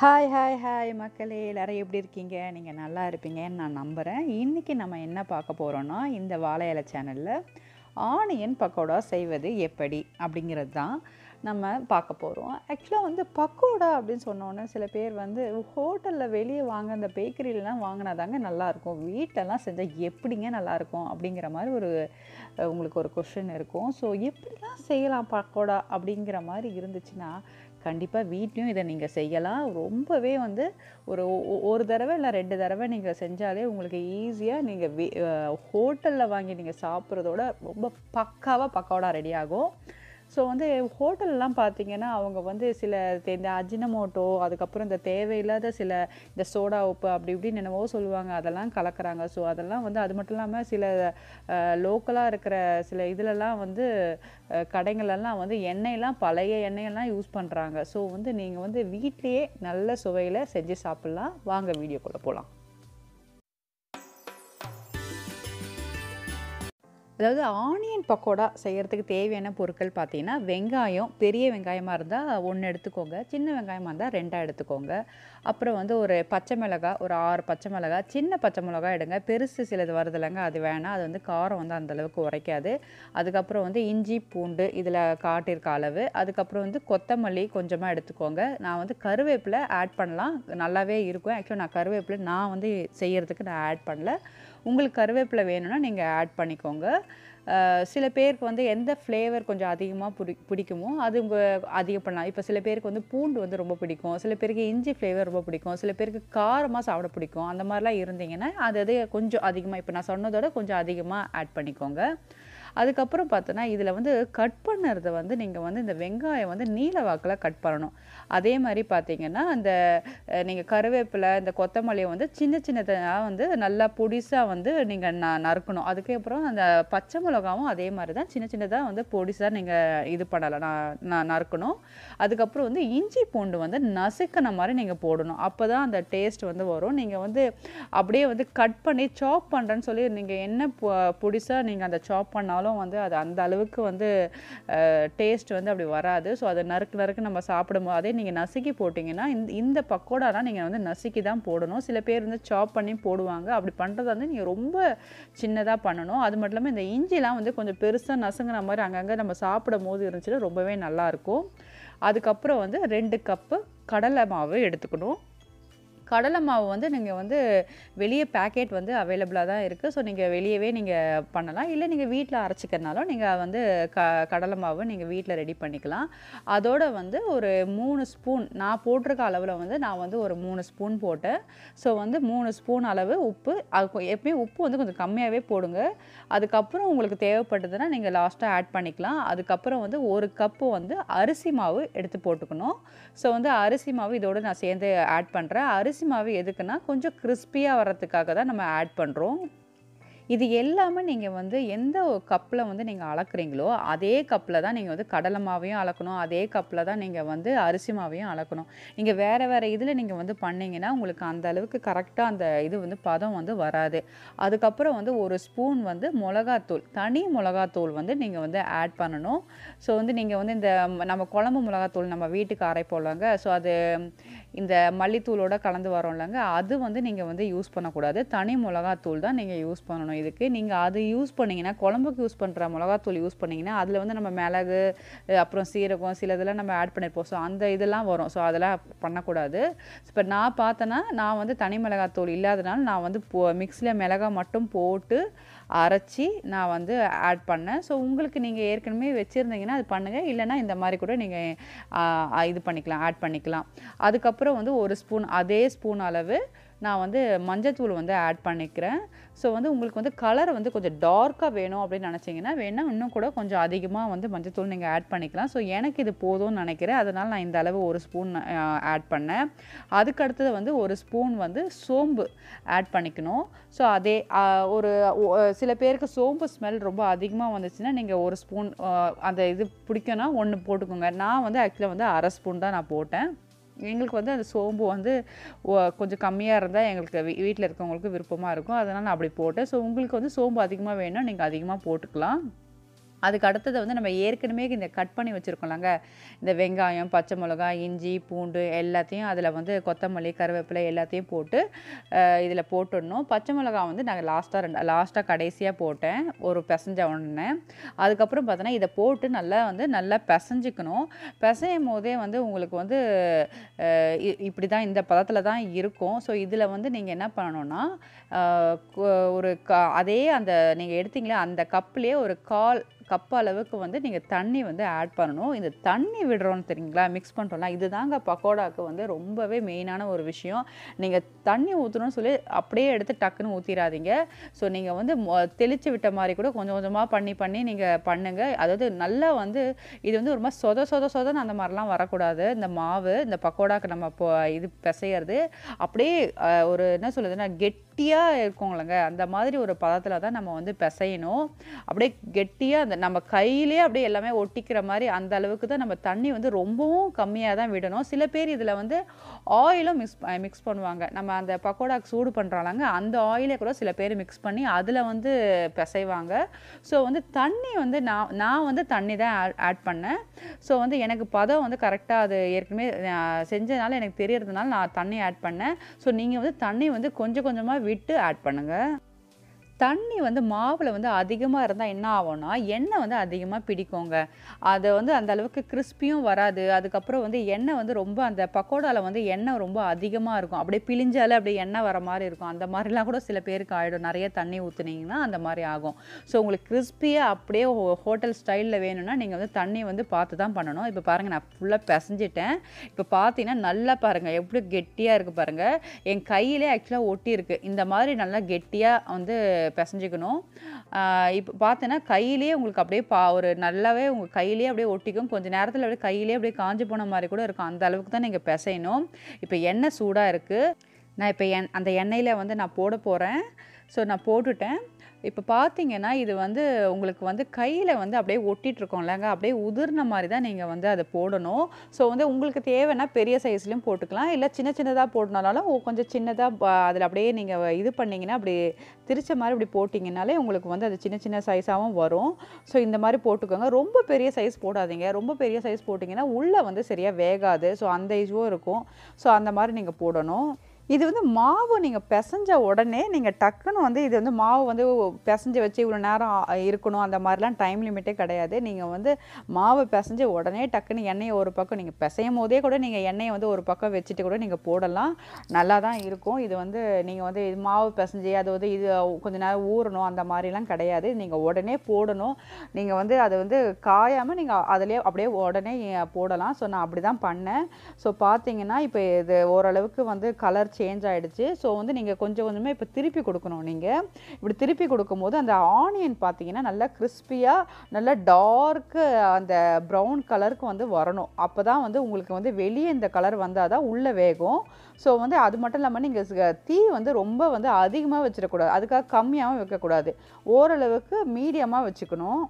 hi hi hi மக்களே எல்லோரும் எப்படி இருக்கீங்க நீங்கள் நல்லா இருப்பீங்கன்னு நான் நம்புகிறேன் இன்றைக்கி நம்ம என்ன பார்க்க போகிறோன்னா இந்த வாழை இலை சேனலில் ஆனியன் பக்கோடா செய்வது எப்படி அப்படிங்கிறது தான் நம்ம பார்க்க போகிறோம் ஆக்சுவலாக வந்து பக்கோடா அப்படின்னு சொன்னோன்னே சில பேர் வந்து ஹோட்டலில் வெளியே வாங்க அந்த பேக்கரியிலலாம் வாங்கினா தாங்க நல்லாயிருக்கும் வீட்டிலலாம் செஞ்சால் எப்படிங்க நல்லாயிருக்கும் அப்படிங்கிற மாதிரி ஒரு உங்களுக்கு ஒரு கொஷின் இருக்கும் ஸோ எப்படிலாம் செய்யலாம் பக்கோடா அப்படிங்கிற மாதிரி இருந்துச்சுன்னா கண்டிப்பாக வீட்லேயும் இதை நீங்கள் செய்யலாம் ரொம்பவே வந்து ஒரு ஒரு தடவை இல்லை ரெண்டு தடவை நீங்கள் செஞ்சாலே உங்களுக்கு ஈஸியாக நீங்கள் வீ ஹோட்டலில் வாங்கி நீங்கள் சாப்பிட்றதோட ரொம்ப பக்காவாக பக்காவோட ரெடி ஆகும் ஸோ வந்து ஹோட்டல்லாம் பார்த்தீங்கன்னா அவங்க வந்து சில இந்த அஜினமோட்டோ அதுக்கப்புறம் இந்த தேவையில்லாத சில இந்த சோடா உப்பு அப்படி இப்படின்னு என்னவோ சொல்லுவாங்க அதெல்லாம் கலக்கிறாங்க ஸோ அதெல்லாம் வந்து அது மட்டும் இல்லாமல் சில லோக்கலாக இருக்கிற சில இதிலலாம் வந்து கடைங்களெல்லாம் வந்து எண்ணெயெல்லாம் பழைய எண்ணெயெல்லாம் யூஸ் பண்ணுறாங்க ஸோ வந்து நீங்கள் வந்து வீட்டிலேயே நல்ல சுவையில் செஞ்சு சாப்பிட்லாம் வாங்க வீடியோக்குள்ளே போகலாம் அதாவது ஆனியன் பக்கோடா செய்கிறதுக்கு தேவையான பொருட்கள் பார்த்தீங்கன்னா வெங்காயம் பெரிய வெங்காயமாக இருந்தால் ஒன்று எடுத்துக்கோங்க சின்ன வெங்காயமாக இருந்தால் ரெண்டாக எடுத்துக்கோங்க அப்புறம் வந்து ஒரு பச்சை மிளகாய் ஒரு ஆறு பச்சை மிளகாய் சின்ன பச்சை மிளகா எடுங்க பெருசு சிலது வருது இல்லைங்க அது வேணாம் அது வந்து காரம் வந்து அந்தளவுக்கு உரைக்காது அதுக்கப்புறம் வந்து இஞ்சி பூண்டு இதில் காட்டியிருக்க அளவு அதுக்கப்புறம் வந்து கொத்தமல்லி கொஞ்சமாக எடுத்துக்கோங்க நான் வந்து கருவேப்பிலை ஆட் பண்ணலாம் நல்லாவே இருக்கும் ஆக்சுவலாக நான் கருவேப்பில் நான் வந்து செய்கிறதுக்கு நான் ஆட் பண்ணல உங்களுக்கு கருவேப்பிலை வேணும்னா நீங்கள் ஆட் பண்ணிக்கோங்க சில பேருக்கு வந்து எந்த ஃப்ளேவர் கொஞ்சம் அதிகமாக பிடி பிடிக்குமோ அது உங்கள் அதிகம் பண்ணலாம் இப்போ சில பேருக்கு வந்து பூண்டு வந்து ரொம்ப பிடிக்கும் சில பேருக்கு இஞ்சி ஃப்ளேவர் ரொம்ப பிடிக்கும் சில பேருக்கு காரமாக சாப்பிட பிடிக்கும் அந்த மாதிரிலாம் இருந்தீங்கன்னா அது அது கொஞ்சம் அதிகமாக இப்போ நான் சொன்னதோட கொஞ்சம் அதிகமாக ஆட் பண்ணிக்கோங்க அதுக்கப்புறம் பார்த்தோன்னா இதில் வந்து கட் பண்ணுறத வந்து நீங்கள் வந்து இந்த வெங்காயம் வந்து நீல வாக்கில் கட் பண்ணணும் அதே மாதிரி பார்த்தீங்கன்னா அந்த நீங்கள் கருவேப்பிலை இந்த கொத்தமல்லியை வந்து சின்ன சின்னதாக வந்து நல்லா பொடிசாக வந்து நீங்கள் ந நறுக்கணும் அதுக்கப்புறம் அந்த பச்சை மிளகாவும் அதே மாதிரி தான் சின்ன சின்னதாக வந்து பொடிசாக நீங்கள் இது பண்ணலாம் நான் நான் நறுக்கணும் அதுக்கப்புறம் வந்து இஞ்சி பூண்டு வந்து நசுக்கின மாதிரி நீங்கள் போடணும் அப்போ தான் அந்த டேஸ்ட் வந்து வரும் நீங்கள் வந்து அப்படியே வந்து கட் பண்ணி சாப் பண்ணுறேன்னு சொல்லி நீங்கள் என்ன பொடிசாக நீங்கள் அந்த சாப் பண்ணாலும் பண்ணாலும் வந்து அது அந்த அளவுக்கு வந்து டேஸ்ட் வந்து அப்படி வராது ஸோ அதை நறுக்கு நறுக்கு நம்ம சாப்பிடும்போது அதே நீங்கள் நசுக்கி போட்டிங்கன்னா இந்த இந்த பக்கோடாலாம் நீங்கள் வந்து நசுக்கி தான் போடணும் சில பேர் வந்து சாப் பண்ணி போடுவாங்க அப்படி பண்ணுறது வந்து நீங்கள் ரொம்ப சின்னதாக பண்ணணும் அது மட்டும் இல்லாமல் இந்த இஞ்சிலாம் வந்து கொஞ்சம் பெருசாக நசுங்கிற மாதிரி அங்கங்கே நம்ம சாப்பிடும் போது இருந்துச்சுன்னா ரொம்பவே நல்லாயிருக்கும் அதுக்கப்புறம் வந்து ரெண்டு கப்பு கடலை மாவு எடுத்துக்கணும் கடலை மாவு வந்து நீங்கள் வந்து வெளியே பேக்கெட் வந்து அவைலபிளாக தான் இருக்குது ஸோ நீங்கள் வெளியவே நீங்கள் பண்ணலாம் இல்லை நீங்கள் வீட்டில் அரைச்சிக்கிறனாலும் நீங்கள் வந்து க கடலை மாவு நீங்கள் வீட்டில் ரெடி பண்ணிக்கலாம் அதோட வந்து ஒரு மூணு ஸ்பூன் நான் போட்டிருக்க அளவில் வந்து நான் வந்து ஒரு மூணு ஸ்பூன் போட்டேன் ஸோ வந்து மூணு ஸ்பூன் அளவு உப்பு அது எப்பயுமே உப்பு வந்து கொஞ்சம் கம்மியாகவே போடுங்க அதுக்கப்புறம் உங்களுக்கு தேவைப்பட்டதுன்னா நீங்கள் லாஸ்ட்டாக ஆட் பண்ணிக்கலாம் அதுக்கப்புறம் வந்து ஒரு கப்பு வந்து அரிசி மாவு எடுத்து போட்டுக்கணும் ஸோ வந்து அரிசி மாவு இதோடு நான் சேர்ந்து ஆட் பண்ணுறேன் அரிசி அரிசி மாவு எதுக்குன்னா கொஞ்சம் கிறிஸ்பியாக வர்றதுக்காக தான் நம்ம ஆட் பண்ணுறோம் இது எல்லாமே நீங்கள் வந்து எந்த கப்பில் வந்து நீங்கள் அளக்குறீங்களோ அதே கப்பில் தான் நீங்கள் வந்து கடலை மாவையும் அளக்கணும் அதே கப்பில் தான் நீங்கள் வந்து அரிசி மாவையும் அளக்கணும் நீங்கள் வேறு வேறு இதில் நீங்கள் வந்து பண்ணிங்கன்னா உங்களுக்கு அந்த அளவுக்கு கரெக்டாக அந்த இது வந்து பதம் வந்து வராது அதுக்கப்புறம் வந்து ஒரு ஸ்பூன் வந்து மிளகாத்தூள் தனி மிளகாத்தூள் வந்து நீங்கள் வந்து ஆட் பண்ணணும் ஸோ வந்து நீங்கள் வந்து இந்த நம்ம குழம்பு மிளகாத்தூள் நம்ம வீட்டுக்கு அரைப்போலாங்க ஸோ அது இந்த மல்லித்தூளோட கலந்து வரோம் இல்லைங்க அது வந்து நீங்கள் வந்து யூஸ் பண்ணக்கூடாது தனி மிளகாத்தூள் தான் நீங்கள் யூஸ் பண்ணணும் இதுக்கு நீங்கள் அது யூஸ் பண்ணிங்கன்னா குழம்புக்கு யூஸ் பண்ணுற மிளகாத்தூள் யூஸ் பண்ணிங்கன்னா அதில் வந்து நம்ம மிளகு அப்புறம் சீரகம் சில இதெல்லாம் நம்ம ஆட் பண்ணியிருப்போம் ஸோ அந்த இதெல்லாம் வரும் ஸோ அதெல்லாம் பண்ணக்கூடாது இப்போ நான் பார்த்தேன்னா நான் வந்து தனி மிளகாத்தூள் இல்லாததுனால நான் வந்து போ மிக்ஸியில் மிளகா மட்டும் போட்டு அரைச்சி நான் வந்து ஆட் பண்ணேன் ஸோ உங்களுக்கு நீங்கள் ஏற்கனவே வச்சுருந்தீங்கன்னா அது பண்ணுங்கள் இல்லைனா இந்த மாதிரி கூட நீங்கள் இது பண்ணிக்கலாம் ஆட் பண்ணிக்கலாம் அதுக்கப்புறம் வந்து ஒரு ஸ்பூன் அதே ஸ்பூன் அளவு நான் வந்து மஞ்சத்தூள் வந்து ஆட் பண்ணிக்கிறேன் ஸோ வந்து உங்களுக்கு வந்து கலர் வந்து கொஞ்சம் டார்க்காக வேணும் அப்படின்னு நினச்சிங்கன்னா வேணால் இன்னும் கூட கொஞ்சம் அதிகமாக வந்து மஞ்சத்தூள் நீங்கள் ஆட் பண்ணிக்கலாம் ஸோ எனக்கு இது போதும்னு நினைக்கிறேன் அதனால் நான் இந்த அளவு ஒரு ஸ்பூன் ஆட் பண்ணேன் அதுக்கடுத்தது வந்து ஒரு ஸ்பூன் வந்து சோம்பு ஆட் பண்ணிக்கணும் ஸோ அதே ஒரு சில பேருக்கு சோம்பு ஸ்மெல் ரொம்ப அதிகமாக வந்துச்சுன்னா நீங்கள் ஒரு ஸ்பூன் அந்த இது பிடிக்கணும் ஒன்று போட்டுக்கோங்க நான் வந்து ஆக்சுவலாக வந்து அரை ஸ்பூன் தான் நான் போட்டேன் எங்களுக்கு வந்து அந்த சோம்பு வந்து கொஞ்சம் கம்மியாக இருந்தால் எங்களுக்கு வீ வீட்டில் இருக்கவங்களுக்கு விருப்பமாக இருக்கும் அதனால் நான் அப்படி போட்டேன் ஸோ உங்களுக்கு வந்து சோம்பு அதிகமாக வேணும் நீங்கள் அதிகமாக போட்டுக்கலாம் அதுக்கு அடுத்தது வந்து நம்ம ஏற்கனவே இந்த கட் பண்ணி வச்சுருக்கோம்லாங்க இந்த வெங்காயம் பச்சை மிளகா இஞ்சி பூண்டு எல்லாத்தையும் அதில் வந்து கொத்தமல்லி கருவேப்பிலை எல்லாத்தையும் போட்டு இதில் போட்டுடணும் பச்சை மிளகா வந்து நாங்கள் லாஸ்ட்டாக ரெண்டு லாஸ்ட்டாக கடைசியாக போட்டேன் ஒரு பிசைஞ்ச உடனே அதுக்கப்புறம் பார்த்தோன்னா இதை போட்டு நல்லா வந்து நல்லா பிசைஞ்சிக்கணும் பிசையும் போதே வந்து உங்களுக்கு வந்து இப்படி தான் இந்த பதத்தில் தான் இருக்கும் ஸோ இதில் வந்து நீங்கள் என்ன பண்ணணும்னா ஒரு க அதே அந்த நீங்கள் எடுத்தீங்களே அந்த கப்லேயே ஒரு கால் கப் அளவுக்கு வந்து நீங்கள் தண்ணி வந்து ஆட் பண்ணணும் இந்த தண்ணி விடுறோன்னு தெரியுங்களா மிக்ஸ் பண்ணுறோம்னா இது தாங்க பக்கோடாவுக்கு வந்து ரொம்பவே மெயினான ஒரு விஷயம் நீங்கள் தண்ணி ஊற்றணும்னு சொல்லி அப்படியே எடுத்து டக்குன்னு ஊற்றிடாதீங்க ஸோ நீங்கள் வந்து தெளித்து விட்ட மாதிரி கூட கொஞ்சம் கொஞ்சமாக பண்ணி பண்ணி நீங்கள் பண்ணுங்கள் அதாவது நல்லா வந்து இது வந்து ஒரு மாதிரி சொத சொத சொதன்னு அந்த மாதிரிலாம் வரக்கூடாது இந்த மாவு இந்த பக்கோடாக்கு நம்ம இப்போ இது பிசையிறது அப்படியே ஒரு என்ன சொல்லுதுன்னா கெட் கெட்டியாக இருக்கும்லங்க அந்த மாதிரி ஒரு பதத்தில் தான் நம்ம வந்து பிசையணும் அப்படியே கெட்டியாக அந்த நம்ம கையிலே அப்படியே எல்லாமே ஒட்டிக்கிற மாதிரி அந்த அளவுக்கு தான் நம்ம தண்ணி வந்து ரொம்பவும் கம்மியாக தான் விடணும் சில பேர் இதில் வந்து ஆயிலும் மிக்ஸ் மிக்ஸ் பண்ணுவாங்க நம்ம அந்த பக்கோடாக்கு சூடு பண்ணுறாங்க அந்த ஆயிலே கூட சில பேர் மிக்ஸ் பண்ணி அதில் வந்து பிசைவாங்க ஸோ வந்து தண்ணி வந்து நான் நான் வந்து தண்ணி தான் ஆட் பண்ணேன் ஸோ வந்து எனக்கு பதம் வந்து கரெக்டாக அது ஏற்கனவே செஞ்சதுனால எனக்கு தெரியறதுனால நான் தண்ணி ஆட் பண்ணேன் ஸோ நீங்கள் வந்து தண்ணி வந்து கொஞ்சம் கொஞ்சமாக விட்டு ஆட் பண்ணுங்கள் தண்ணி வந்து மாவில் வந்து அதிகமாக இருந்தால் என்ன ஆகும்னா எண்ணெய் வந்து அதிகமாக பிடிக்குங்க அதை வந்து அந்த அளவுக்கு கிறிஸ்பியும் வராது அதுக்கப்புறம் வந்து எண்ணெய் வந்து ரொம்ப அந்த பக்கோடாவில் வந்து எண்ணெய் ரொம்ப அதிகமாக இருக்கும் அப்படியே பிழிஞ்சாலே அப்படியே எண்ணெய் வர மாதிரி இருக்கும் அந்த மாதிரிலாம் கூட சில பேருக்கு ஆகிடும் நிறைய தண்ணி ஊற்றுனீங்கன்னா அந்த மாதிரி ஆகும் ஸோ உங்களுக்கு கிறிஸ்பியாக அப்படியே ஹோட்டல் ஸ்டைலில் வேணும்னா நீங்கள் வந்து தண்ணி வந்து பார்த்து தான் பண்ணணும் இப்போ பாருங்கள் நான் ஃபுல்லாக பிசைஞ்சிட்டேன் இப்போ பார்த்தீங்கன்னா நல்லா பாருங்கள் எப்படி கெட்டியாக இருக்குது பாருங்கள் என் கையிலே ஆக்சுவலாக ஒட்டி இருக்குது இந்த மாதிரி நல்லா கெட்டியாக வந்து பிசைஞ்சிக்கணும் இப்போ பார்த்தீங்கன்னா கையிலேயே உங்களுக்கு அப்படியே பா ஒரு நல்லாவே உங்கள் கையிலேயே அப்படியே ஒட்டிக்கும் கொஞ்சம் நேரத்தில் அப்படியே கையிலே அப்படியே காஞ்சி போன மாதிரி கூட இருக்கும் அந்த அளவுக்கு தான் நீங்கள் பிசையணும் இப்போ எண்ணெய் சூடாக இருக்குது நான் இப்போ என் அந்த எண்ணெயில் வந்து நான் போட போகிறேன் ஸோ நான் போட்டுட்டேன் இப்போ பார்த்தீங்கன்னா இது வந்து உங்களுக்கு வந்து கையில் வந்து அப்படியே இல்லைங்க அப்படியே உதிர்ன மாதிரி தான் நீங்கள் வந்து அதை போடணும் ஸோ வந்து உங்களுக்கு தேவைன்னா பெரிய சைஸ்லேயும் போட்டுக்கலாம் இல்லை சின்ன சின்னதாக போடணுனாலும் கொஞ்சம் சின்னதாக அதில் அப்படியே நீங்கள் இது பண்ணிங்கன்னா அப்படி திரிச்ச மாதிரி இப்படி போட்டிங்கனாலே உங்களுக்கு வந்து அது சின்ன சின்ன சைஸாகவும் வரும் ஸோ இந்த மாதிரி போட்டுக்கோங்க ரொம்ப பெரிய சைஸ் போடாதீங்க ரொம்ப பெரிய சைஸ் போட்டிங்கன்னா உள்ளே வந்து சரியாக வேகாது ஸோ அந்த இதுவும் இருக்கும் ஸோ அந்த மாதிரி நீங்கள் போடணும் இது வந்து மாவு நீங்கள் பிசைஞ்ச உடனே நீங்கள் டக்குன்னு வந்து இது வந்து மாவு வந்து பிசைஞ்சு வச்சு இவ்வளோ நேரம் இருக்கணும் அந்த மாதிரிலாம் டைம் லிமிட்டே கிடையாது நீங்கள் வந்து மாவு பிசைஞ்சு உடனே டக்குன்னு எண்ணெயை ஒரு பக்கம் நீங்கள் பிசையும் போதே கூட நீங்கள் எண்ணெயை வந்து ஒரு பக்கம் வச்சுட்டு கூட நீங்கள் போடலாம் நல்லா தான் இருக்கும் இது வந்து நீங்கள் வந்து இது மாவு பிசைஞ்சு அது வந்து இது கொஞ்ச நேரம் ஊறணும் அந்த மாதிரிலாம் கிடையாது நீங்கள் உடனே போடணும் நீங்கள் வந்து அது வந்து காயாமல் நீங்கள் அதிலே அப்படியே உடனே போடலாம் ஸோ நான் அப்படி தான் பண்ணேன் ஸோ பார்த்தீங்கன்னா இப்போ இது ஓரளவுக்கு வந்து கலர் சேஞ்ச் ஆகிடுச்சு ஸோ வந்து நீங்கள் கொஞ்சம் கொஞ்சமாக இப்போ திருப்பி கொடுக்கணும் நீங்கள் இப்படி திருப்பி கொடுக்கும்போது அந்த ஆனியன் பார்த்தீங்கன்னா நல்லா கிறிஸ்பியாக நல்லா டார்க்கு அந்த ப்ரௌன் கலருக்கு வந்து வரணும் அப்போ தான் வந்து உங்களுக்கு வந்து வெளியே இந்த கலர் வந்தால் தான் உள்ளே வேகும் ஸோ வந்து அது மட்டும் இல்லாமல் நீங்கள் தீ வந்து ரொம்ப வந்து அதிகமாக வச்சிடக்கூடாது அதுக்காக கம்மியாகவும் வைக்கக்கூடாது ஓரளவுக்கு மீடியமாக வச்சுக்கணும்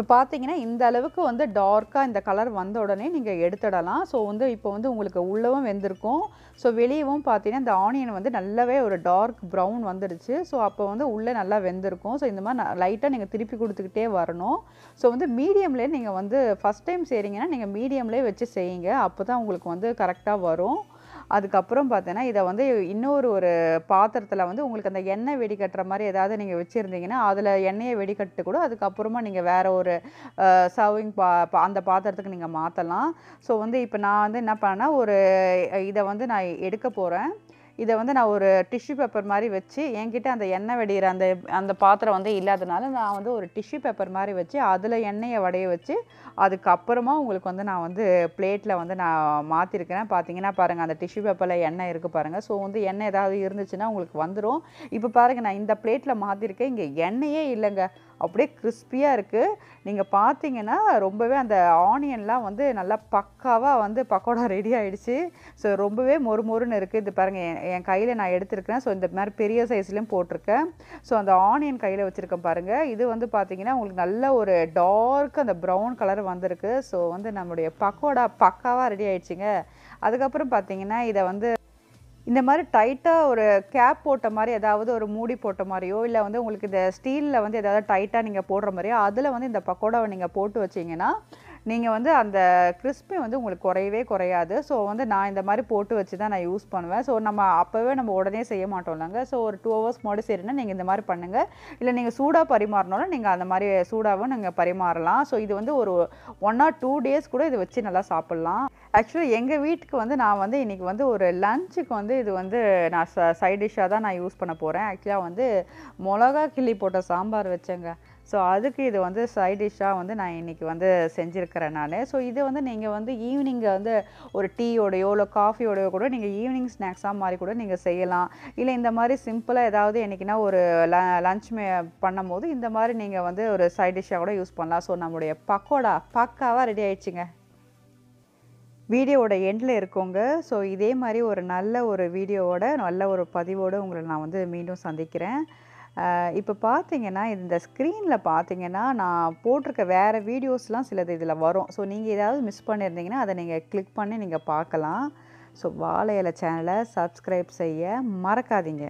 இப்போ பார்த்தீங்கன்னா இந்த அளவுக்கு வந்து டார்க்காக இந்த கலர் வந்த உடனே நீங்கள் எடுத்துடலாம் ஸோ வந்து இப்போ வந்து உங்களுக்கு உள்ளவும் வெந்திருக்கும் ஸோ வெளியவும் பார்த்தீங்கன்னா இந்த ஆனியன் வந்து நல்லாவே ஒரு டார்க் ப்ரௌன் வந்துடுச்சு ஸோ அப்போ வந்து உள்ளே நல்லா வெந்திருக்கும் ஸோ இந்த மாதிரி லைட்டாக நீங்கள் திருப்பி கொடுத்துக்கிட்டே வரணும் ஸோ வந்து மீடியம்லேயே நீங்கள் வந்து ஃபஸ்ட் டைம் செய்கிறீங்கன்னா நீங்கள் மீடியம்லேயே வச்சு செய்யுங்க அப்போ தான் உங்களுக்கு வந்து கரெக்டாக வரும் அதுக்கப்புறம் பார்த்தீங்கன்னா இதை வந்து இன்னொரு ஒரு பாத்திரத்தில் வந்து உங்களுக்கு அந்த எண்ணெய் வெடிக்கட்டுற மாதிரி ஏதாவது நீங்கள் வச்சுருந்தீங்கன்னா அதில் எண்ணெயை வெடிக்கட்டு கூட அதுக்கப்புறமா நீங்கள் வேறு ஒரு சர்விங் பா அந்த பாத்திரத்துக்கு நீங்கள் மாற்றலாம் ஸோ வந்து இப்போ நான் வந்து என்ன பண்ணேன்னா ஒரு இதை வந்து நான் எடுக்க போகிறேன் இதை வந்து நான் ஒரு டிஷ்யூ பேப்பர் மாதிரி வச்சு என்கிட்ட அந்த எண்ணெய் வடிகிற அந்த அந்த பாத்திரம் வந்து இல்லாதனால நான் வந்து ஒரு டிஷ்யூ பேப்பர் மாதிரி வச்சு அதில் எண்ணெயை வடைய வச்சு அதுக்கப்புறமா உங்களுக்கு வந்து நான் வந்து பிளேட்டில் வந்து நான் மாற்றிருக்கிறேன் பார்த்தீங்கன்னா பாருங்கள் அந்த டிஷ்யூ பேப்பரில் எண்ணெய் இருக்குது பாருங்கள் ஸோ வந்து எண்ணெய் ஏதாவது இருந்துச்சுன்னா உங்களுக்கு வந்துடும் இப்போ பாருங்கள் நான் இந்த பிளேட்டில் மாற்றிருக்கேன் இங்கே எண்ணெயே இல்லைங்க அப்படியே கிறிஸ்பியாக இருக்குது நீங்கள் பார்த்தீங்கன்னா ரொம்பவே அந்த ஆனியன்லாம் வந்து நல்லா பக்காவாக வந்து பக்கோடா ரெடி ஆகிடுச்சு ஸோ ரொம்பவே மொறு மொறுன்னு இருக்குது இது பாருங்கள் என் கையில் நான் எடுத்துருக்கிறேன் ஸோ இந்த மாதிரி பெரிய சைஸ்லேயும் போட்டிருக்கேன் ஸோ அந்த ஆனியன் கையில் வச்சுருக்கேன் பாருங்கள் இது வந்து பார்த்திங்கன்னா உங்களுக்கு நல்ல ஒரு டார்க் அந்த ப்ரௌன் கலர் வந்திருக்கு ஸோ வந்து நம்முடைய பக்கோடா பக்காவாக ரெடி ஆகிடுச்சிங்க அதுக்கப்புறம் பார்த்தீங்கன்னா இதை வந்து இந்த மாதிரி டைட்டாக ஒரு கேப் போட்ட மாதிரி ஏதாவது ஒரு மூடி போட்ட மாதிரியோ இல்லை வந்து உங்களுக்கு இந்த ஸ்டீலில் வந்து ஏதாவது டைட்டாக நீங்கள் போடுற மாதிரியோ அதில் வந்து இந்த பக்கோடாவை நீங்கள் போட்டு வச்சிங்கன்னா நீங்கள் வந்து அந்த கிறிஸ்பி வந்து உங்களுக்கு குறையவே குறையாது ஸோ வந்து நான் இந்த மாதிரி போட்டு வச்சு தான் நான் யூஸ் பண்ணுவேன் ஸோ நம்ம அப்போவே நம்ம உடனே செய்ய மாட்டோம்லங்க ஸோ ஒரு டூ ஹவர்ஸ் மோடு சரினா நீங்கள் இந்த மாதிரி பண்ணுங்கள் இல்லை நீங்கள் சூடாக பரிமாறினாலும் நீங்கள் அந்த மாதிரி சூடாகவும் நீங்கள் பரிமாறலாம் ஸோ இது வந்து ஒரு ஒன் ஆர் டூ டேஸ் கூட இதை வச்சு நல்லா சாப்பிட்லாம் ஆக்சுவலி எங்கள் வீட்டுக்கு வந்து நான் வந்து இன்றைக்கி வந்து ஒரு லஞ்சுக்கு வந்து இது வந்து நான் சைட் டிஷ்ஷாக தான் நான் யூஸ் பண்ண போகிறேன் ஆக்சுவலாக வந்து மிளகா கிள்ளி போட்ட சாம்பார் வச்சேங்க ஸோ அதுக்கு இது வந்து சைட் டிஷ்ஷாக வந்து நான் இன்றைக்கி வந்து செஞ்சுருக்கிறேன் நான் ஸோ இது வந்து நீங்கள் வந்து ஈவினிங்கை வந்து ஒரு டீயோடையோ இல்லை காஃபியோடையோ கூட நீங்கள் ஈவினிங் ஸ்நாக்ஸாக மாதிரி கூட நீங்கள் செய்யலாம் இல்லை இந்த மாதிரி சிம்பிளாக ஏதாவது என்றைக்குன்னா ஒரு ல லன்ச் மே பண்ணும்போது இந்த மாதிரி நீங்கள் வந்து ஒரு சைட் டிஷ்ஷாக கூட யூஸ் பண்ணலாம் ஸோ நம்மளுடைய பக்கோடா பக்காவாக ரெடி ஆயிடுச்சுங்க வீடியோவோட எண்டில் இருக்கோங்க ஸோ இதே மாதிரி ஒரு நல்ல ஒரு வீடியோவோட நல்ல ஒரு பதிவோடு உங்களை நான் வந்து மீண்டும் சந்திக்கிறேன் இப்போ பார்த்தீங்கன்னா இந்த ஸ்க்ரீனில் பார்த்தீங்கன்னா நான் போட்டிருக்க வேறு வீடியோஸ்லாம் சிலது இதில் வரும் ஸோ நீங்கள் ஏதாவது மிஸ் பண்ணியிருந்தீங்கன்னா அதை நீங்கள் கிளிக் பண்ணி நீங்கள் பார்க்கலாம் ஸோ வாழை இலை சேனலை சப்ஸ்கிரைப் செய்ய மறக்காதீங்க